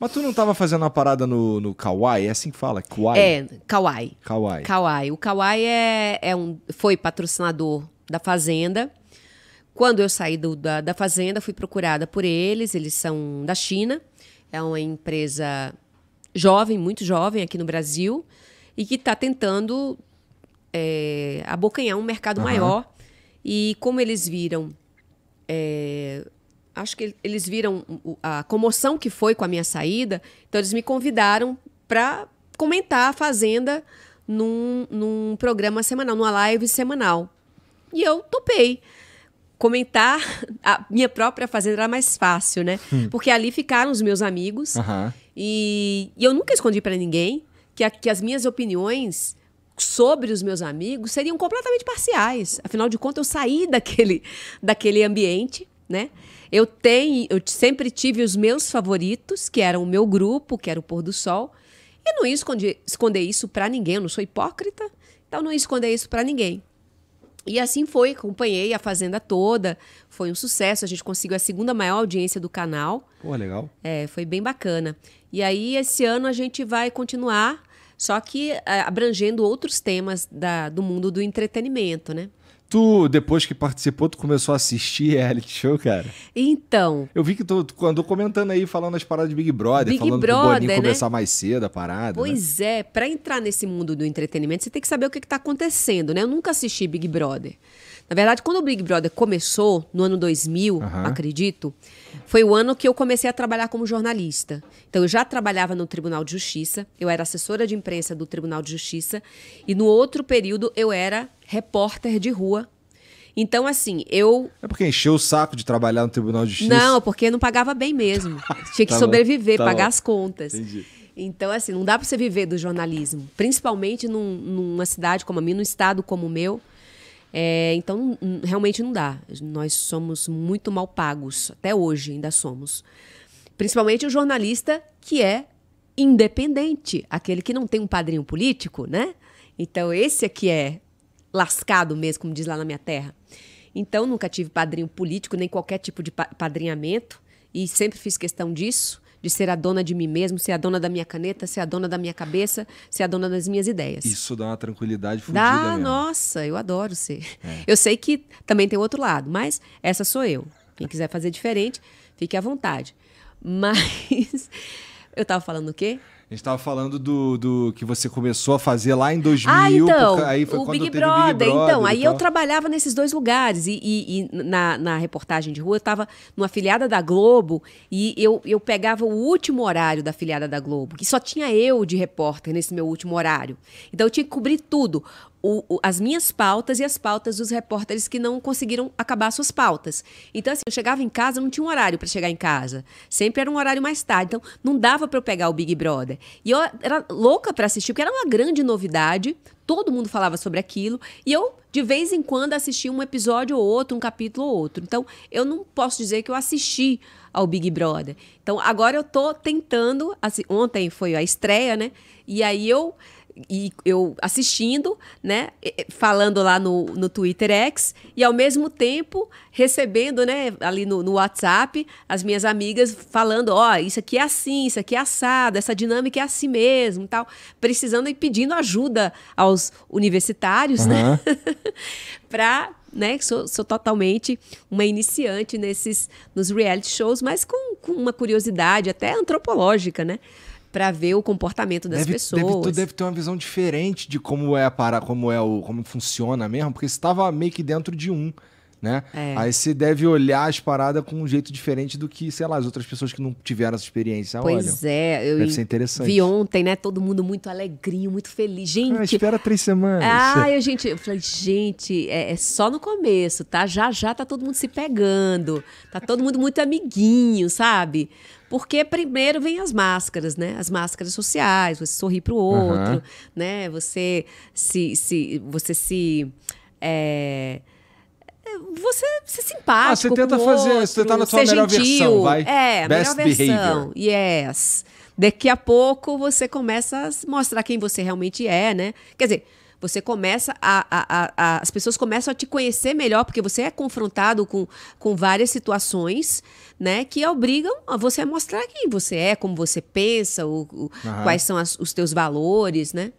Mas tu não estava fazendo uma parada no, no Kawaii? É assim que fala? Kawai? É, Kawai. Kawai. Kawaii. O Kawai é, é um, foi patrocinador da Fazenda. Quando eu saí do, da, da Fazenda, fui procurada por eles. Eles são da China. É uma empresa jovem, muito jovem aqui no Brasil. E que está tentando é, abocanhar um mercado uhum. maior. E como eles viram é, acho que eles viram a comoção que foi com a minha saída, então eles me convidaram para comentar a Fazenda num, num programa semanal, numa live semanal. E eu topei comentar a minha própria fazenda era mais fácil, né? Hum. Porque ali ficaram os meus amigos uhum. e, e, eu nunca escondi para ninguém que, a, que as minhas opiniões sobre os meus amigos seriam completamente parciais. Afinal de contas, eu saí daquele, daquele ambiente né? Eu tenho, eu sempre tive os meus favoritos, que eram o meu grupo, que era o Pôr do Sol, e não ia esconder, esconder isso para ninguém, eu não sou hipócrita, então não ia esconder isso para ninguém. E assim foi, acompanhei a Fazenda toda, foi um sucesso, a gente conseguiu a segunda maior audiência do canal. Pô, legal. É, foi bem bacana. E aí, esse ano a gente vai continuar, só que eh, abrangendo outros temas da, do mundo do entretenimento, né? Tu, depois que participou, tu começou a assistir reality show, cara? Então. Eu vi que tu, tu andou comentando aí, falando as paradas de Big Brother, Big falando Brother, pro né? começar mais cedo a parada. Né? Pois né? é, para entrar nesse mundo do entretenimento, você tem que saber o que, que tá acontecendo, né? Eu nunca assisti Big Brother. Na verdade, quando o Big Brother começou, no ano 2000, uhum. acredito, foi o ano que eu comecei a trabalhar como jornalista. Então, eu já trabalhava no Tribunal de Justiça, eu era assessora de imprensa do Tribunal de Justiça, e no outro período eu era repórter de rua. Então, assim, eu. É porque encheu o saco de trabalhar no Tribunal de Justiça? Não, porque não pagava bem mesmo. Tinha que tá sobreviver, tá pagar bom. as contas. Entendi. Então, assim, não dá para você viver do jornalismo, principalmente num, numa cidade como a minha, num estado como o meu. É, então, realmente não dá. Nós somos muito mal pagos, até hoje ainda somos. Principalmente o jornalista que é independente, aquele que não tem um padrinho político, né? Então, esse aqui é lascado mesmo, como diz lá na minha terra. Então, nunca tive padrinho político, nem qualquer tipo de padrinhamento, e sempre fiz questão disso de ser a dona de mim mesmo, ser a dona da minha caneta, ser a dona da minha cabeça, ser a dona das minhas ideias. Isso dá uma tranquilidade fundida. Dá, nossa, eu adoro ser. É. Eu sei que também tem outro lado, mas essa sou eu. Quem é. quiser fazer diferente, fique à vontade. Mas eu estava falando o quê? A gente estava falando do, do que você começou a fazer lá em 2000. Ah, então, por, aí foi o Big Brother, Big, Brother, Então, aí eu trabalhava nesses dois lugares. E, e, e na, na, reportagem de rua, eu estava numa filiada da Globo e eu, eu pegava o último horário da filiada da Globo, que só tinha eu de repórter nesse meu último horário. Então, eu tinha que cobrir tudo. O, o, as minhas pautas e as pautas dos repórteres que não conseguiram acabar suas pautas. Então, assim, eu chegava em casa, não tinha um horário para chegar em casa. Sempre era um horário mais tarde. Então, não dava para eu pegar o Big Brother. E eu era louca para assistir, porque era uma grande novidade, todo mundo falava sobre aquilo, e eu de vez em quando assistia um episódio ou outro, um capítulo ou outro. Então, eu não posso dizer que eu assisti ao Big Brother. Então, agora eu tô tentando, assim, ontem foi a estreia, né? E aí eu e eu assistindo, né, falando lá no, no Twitter X e ao mesmo tempo recebendo, né, ali no, no WhatsApp as minhas amigas falando, ó, oh, isso aqui é assim, isso aqui é assado, essa dinâmica é assim mesmo, tal, precisando e pedindo ajuda aos universitários, uhum. né, para né? Sou, sou, totalmente uma iniciante nesses nos reality shows, mas com, com uma curiosidade até antropológica, né? para ver o comportamento das deve, pessoas. Deve, tu deve ter uma visão diferente de como é a para, como é o, como funciona mesmo, porque estava meio que dentro de um né? É. Aí você deve olhar as paradas com um jeito diferente do que, sei lá, as outras pessoas que não tiveram essa experiência. Pois olham. é, eu deve ser interessante. vi ontem, né? Todo mundo muito alegrinho, muito feliz. Ah, gente. Ah, espera três semanas. Ah, eu, gente, eu falei, gente, é, é, só no começo, tá? Já já tá todo mundo se pegando, tá todo mundo muito amiguinho, sabe? Porque primeiro vem as máscaras, né? As máscaras sociais, você sorri pro outro, uhum. né? Você se, se. Você se. É, você ser ah, simpático. Ah, você tenta fazer, outro, você tá na sua melhor gentil. versão, vai. É, Best melhor versão. Behavior. Yes. Daqui a pouco você começa a mostrar quem você realmente é, né? Quer dizer, você começa a, a, a, as pessoas começam a te conhecer melhor porque você é confrontado com, com várias situações né que obrigam a você a mostrar quem você é como você pensa o, o, quais são as, os teus valores né